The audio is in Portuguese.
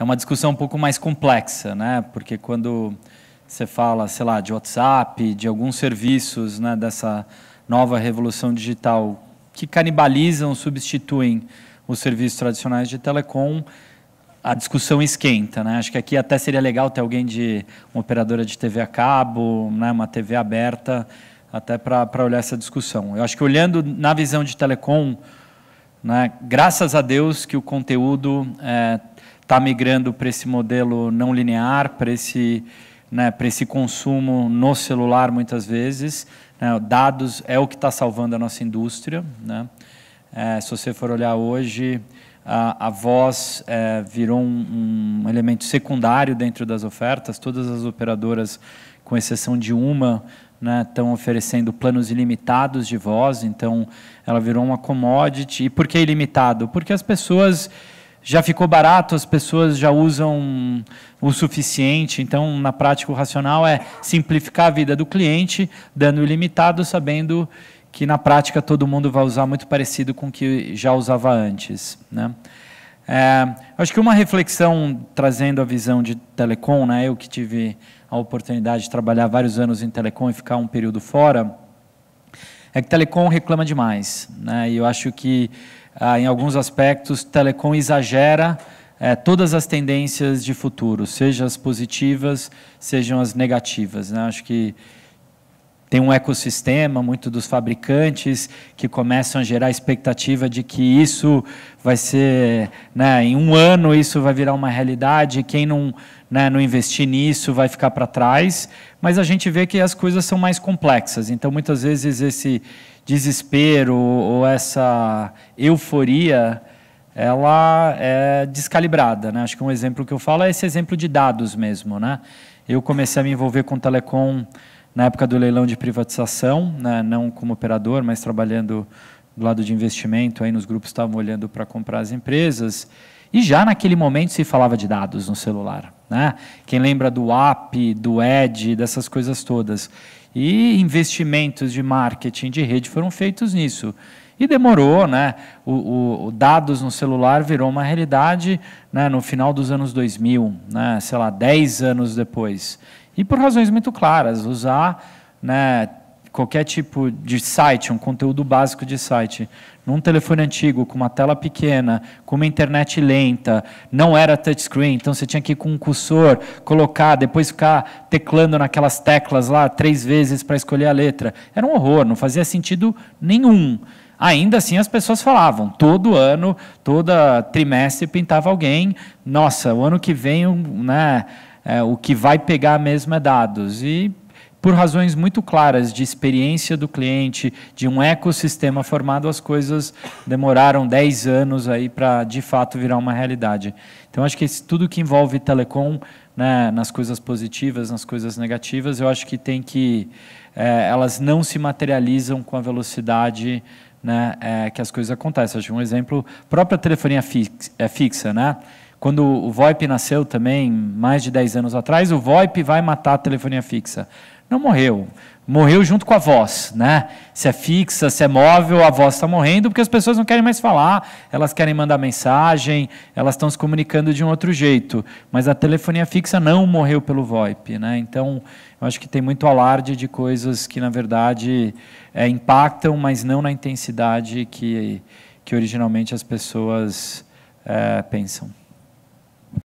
é uma discussão um pouco mais complexa, né? Porque quando você fala, sei lá, de WhatsApp, de alguns serviços né, dessa nova revolução digital que canibalizam, substituem os serviços tradicionais de telecom, a discussão esquenta, né? Acho que aqui até seria legal ter alguém de uma operadora de TV a cabo, né, uma TV aberta, até para olhar essa discussão. Eu acho que olhando na visão de telecom, né, graças a Deus que o conteúdo é, está migrando para esse modelo não linear, para esse, né, para esse consumo no celular muitas vezes. Né? Dados é o que está salvando a nossa indústria. Né? É, se você for olhar hoje, a, a voz é, virou um, um, elemento secundário dentro das ofertas. Todas as operadoras, com exceção de uma, estão né, oferecendo planos ilimitados de voz. Então, ela virou uma commodity. E por que ilimitado? Porque as pessoas já ficou barato, as pessoas já usam o suficiente. Então, na prática, o racional é simplificar a vida do cliente, dando ilimitado, sabendo que na prática todo mundo vai usar muito parecido com o que já usava antes. Né? É, acho que uma reflexão trazendo a visão de telecom, né, eu que tive a oportunidade de trabalhar vários anos em telecom e ficar um período fora, é que telecom reclama demais. Né, e eu acho que ah, em alguns aspectos, telecom exagera eh, todas as tendências de futuro, seja as positivas, sejam as negativas. Né? Acho que tem um ecossistema, muito dos fabricantes, que começam a gerar expectativa de que isso vai ser, né, em um ano isso vai virar uma realidade, quem não, né, não investir nisso vai ficar para trás. Mas a gente vê que as coisas são mais complexas. Então, muitas vezes, esse desespero ou essa euforia ela é descalibrada, né? Acho que um exemplo que eu falo é esse exemplo de dados mesmo, né? Eu comecei a me envolver com telecom na época do leilão de privatização, né, não como operador, mas trabalhando do lado de investimento, aí nos grupos estavam olhando para comprar as empresas. E já naquele momento se falava de dados no celular. Né? Quem lembra do app, do Ed, dessas coisas todas. E investimentos de marketing de rede foram feitos nisso. E demorou, né? O, o, o dados no celular virou uma realidade né? no final dos anos 2000, né? sei lá, 10 anos depois. E por razões muito claras, usar né, qualquer tipo de site, um conteúdo básico de site, num telefone antigo, com uma tela pequena, com uma internet lenta, não era touchscreen, então você tinha que ir com um cursor, colocar, depois ficar teclando naquelas teclas lá três vezes para escolher a letra. Era um horror, não fazia sentido nenhum. Ainda assim, as pessoas falavam. Todo ano, todo trimestre, pintava alguém. Nossa, o ano que vem, né, é, o que vai pegar mesmo é dados. E por razões muito claras de experiência do cliente, de um ecossistema formado, as coisas demoraram 10 anos aí para de fato virar uma realidade. Então acho que esse, tudo que envolve telecom, né, nas coisas positivas, nas coisas negativas, eu acho que tem que é, elas não se materializam com a velocidade né, é, que as coisas acontecem. Acho que um exemplo, própria telefonia é fixa, né? quando o VoIP nasceu também, mais de 10 anos atrás, o VoIP vai matar a telefonia fixa. Não morreu. Morreu junto com a voz, né? Se é fixa, se é móvel, a voz está morrendo porque as pessoas não querem mais falar, elas querem mandar mensagem, elas estão se comunicando de um outro jeito. Mas a telefonia fixa não morreu pelo VoIP, né? Então, eu acho que tem muito alarde de coisas que, na verdade, é, impactam, mas não na intensidade que, que originalmente as pessoas é, pensam.